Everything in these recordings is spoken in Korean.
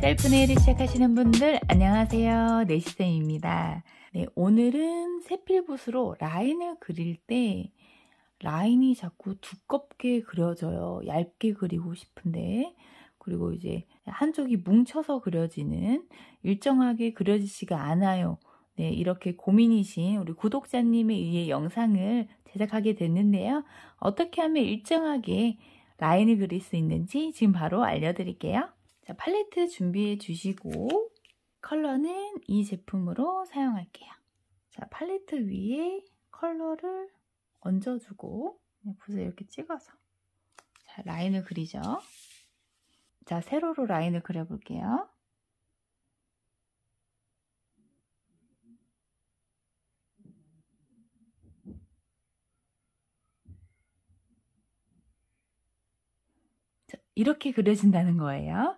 셀프네일을 시작하시는 분들 안녕하세요 네시쌤입니다 네, 오늘은 세필붓으로 라인을 그릴 때 라인이 자꾸 두껍게 그려져요 얇게 그리고 싶은데 그리고 이제 한쪽이 뭉쳐서 그려지는 일정하게 그려지지가 않아요. 네, 이렇게 고민이신 우리 구독자님에 의해 영상을 제작하게 됐는데요. 어떻게 하면 일정하게 라인을 그릴 수 있는지 지금 바로 알려드릴게요. 자, 팔레트 준비해 주시고 컬러는 이 제품으로 사용할게요. 자, 팔레트 위에 컬러를 얹어주고 네, 붓을 이렇게 찍어서 자, 라인을 그리죠. 자, 세로로 라인을 그려볼게요. 자, 이렇게 그려진다는 거예요.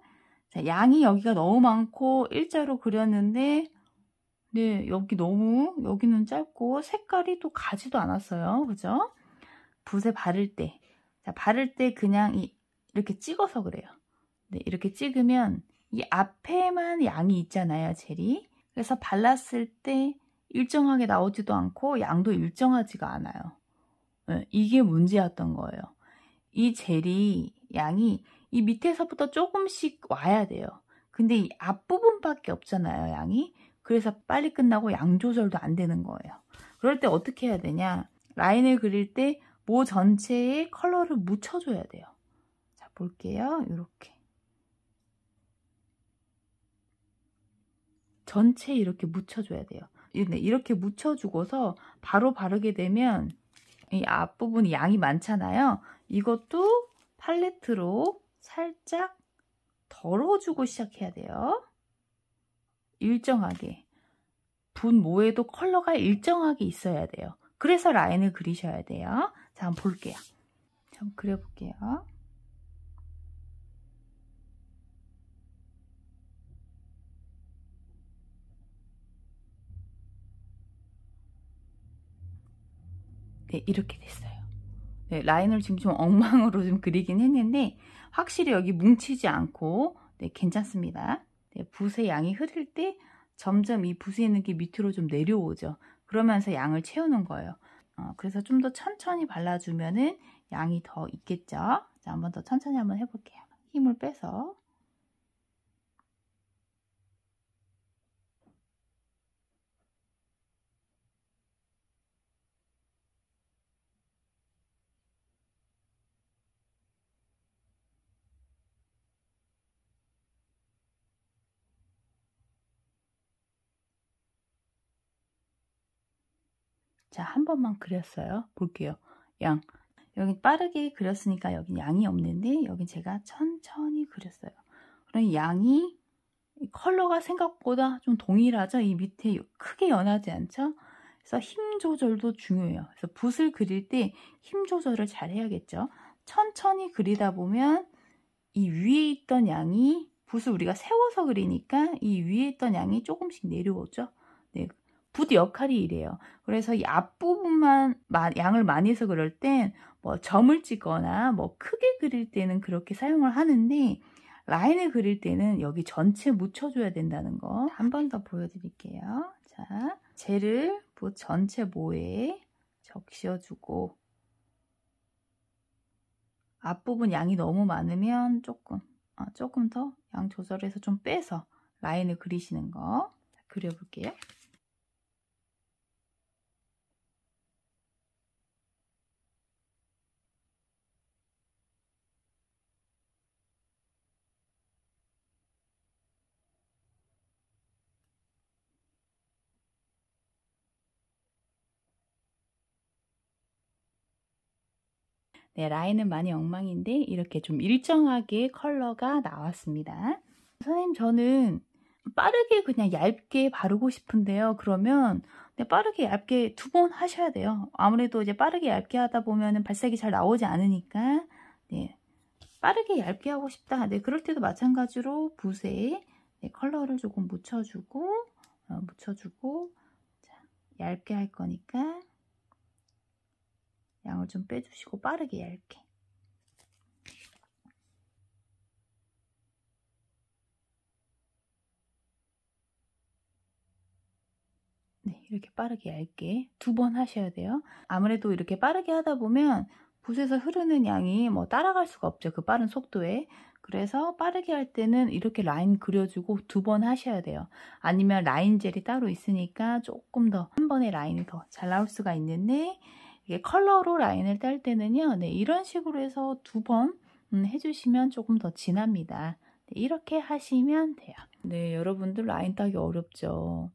자, 양이 여기가 너무 많고 일자로 그렸는데 네, 여기 너무 여기는 짧고 색깔이 또 가지도 않았어요. 그죠? 붓에 바를 때 자, 바를 때 그냥 이, 이렇게 찍어서 그래요. 네, 이렇게 찍으면 이 앞에만 양이 있잖아요, 젤이. 그래서 발랐을 때 일정하게 나오지도 않고 양도 일정하지가 않아요. 예, 이게 문제였던 거예요. 이 젤이 양이 이 밑에서부터 조금씩 와야 돼요. 근데 이 앞부분밖에 없잖아요, 양이. 그래서 빨리 끝나고 양 조절도 안 되는 거예요. 그럴 때 어떻게 해야 되냐? 라인을 그릴 때 모 전체에 컬러를 묻혀줘야 돼요. 자, 볼게요. 이렇게. 전체 이렇게 묻혀줘야 돼요. 네, 이렇게 묻혀주고서 바로 바르게 되면 이 앞부분 이 양이 많잖아요. 이것도 팔레트로 살짝 덜어주고 시작해야 돼요. 일정하게. 분 모에도 컬러가 일정하게 있어야 돼요. 그래서 라인을 그리셔야 돼요. 자, 한번 볼게요. 한번 그려볼게요. 네, 이렇게 됐어요. 네, 라인을 지금 좀 엉망으로 좀 그리긴 했는데 확실히 여기 뭉치지 않고 네, 괜찮습니다. 네, 붓의 양이 흐를 때 점점 이 붓에 있는 게 밑으로 좀 내려오죠. 그러면서 양을 채우는 거예요. 어, 그래서 좀 더 천천히 발라주면은 양이 더 있겠죠. 자, 한 번 더 천천히 한번 해볼게요. 힘을 빼서 자, 한 번만 그렸어요. 볼게요. 양. 여기 빠르게 그렸으니까 여기 양이 없는데 여기 제가 천천히 그렸어요. 그럼 양이 컬러가 생각보다 좀 동일하죠? 이 밑에 크게 연하지 않죠? 그래서 힘 조절도 중요해요. 그래서 붓을 그릴 때 힘 조절을 잘 해야겠죠. 천천히 그리다 보면 이 위에 있던 양이 붓을 우리가 세워서 그리니까 이 위에 있던 양이 조금씩 내려오죠. 네, 붓 역할이 이래요. 그래서 이 앞부분만 양을 많이 해서 그럴 땐 뭐 점을 찍거나 뭐 크게 그릴 때는 그렇게 사용을 하는데 라인을 그릴 때는 여기 전체 묻혀줘야 된다는 거 한 번 더 보여드릴게요. 자, 젤을 붓 전체 모에 적셔주고 앞부분 양이 너무 많으면 조금 아, 조금 더 양 조절해서 좀 빼서 라인을 그리시는 거 그려볼게요. 네, 라인은 많이 엉망인데 이렇게 좀 일정하게 컬러가 나왔습니다. 선생님 저는 빠르게 그냥 얇게 바르고 싶은데요. 그러면 네, 빠르게 얇게 두 번 하셔야 돼요. 아무래도 이제 빠르게 얇게 하다 보면 발색이 잘 나오지 않으니까 네, 빠르게 얇게 하고 싶다. 네, 그럴 때도 마찬가지로 붓에 네, 컬러를 조금 묻혀주고 어, 묻혀주고 자, 얇게 할 거니까 양좀 빼주시고 빠르게 얇게 네, 이렇게 빠르게 얇게 두 번 하셔야 돼요. 아무래도 이렇게 빠르게 하다 보면 붓에서 흐르는 양이 뭐 따라갈 수가 없죠. 그 빠른 속도에. 그래서 빠르게 할 때는 이렇게 라인 그려주고 두 번 하셔야 돼요. 아니면 라인 젤이 따로 있으니까 조금 더 한 번에 라인이 더 잘 나올 수가 있는데 이게 컬러로 라인을 딸 때는요. 네, 이런 식으로 해서 두번 음, 해주시면 조금 더 진합니다. 네, 이렇게 하시면 돼요. 네, 여러분들 라인 따기 어렵죠.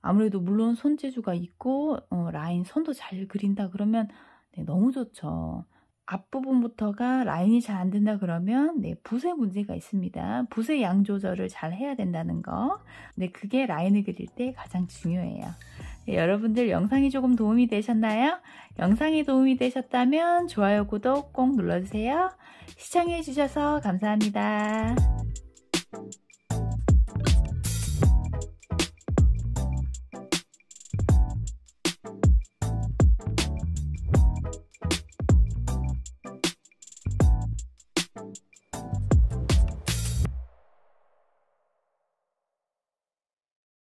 아무래도 물론 손재주가 있고 어, 라인 선도 잘 그린다 그러면 네, 너무 좋죠. 앞부분부터가 라인이 잘 안 된다 그러면 네, 붓의 문제가 있습니다. 붓의 양 조절을 잘 해야 된다는 거. 네, 그게 라인을 그릴 때 가장 중요해요. 여러분들 영상이 조금 도움이 되셨나요? 영상이 도움이 되셨다면 좋아요, 구독 꼭 눌러주세요. 시청해주셔서 감사합니다.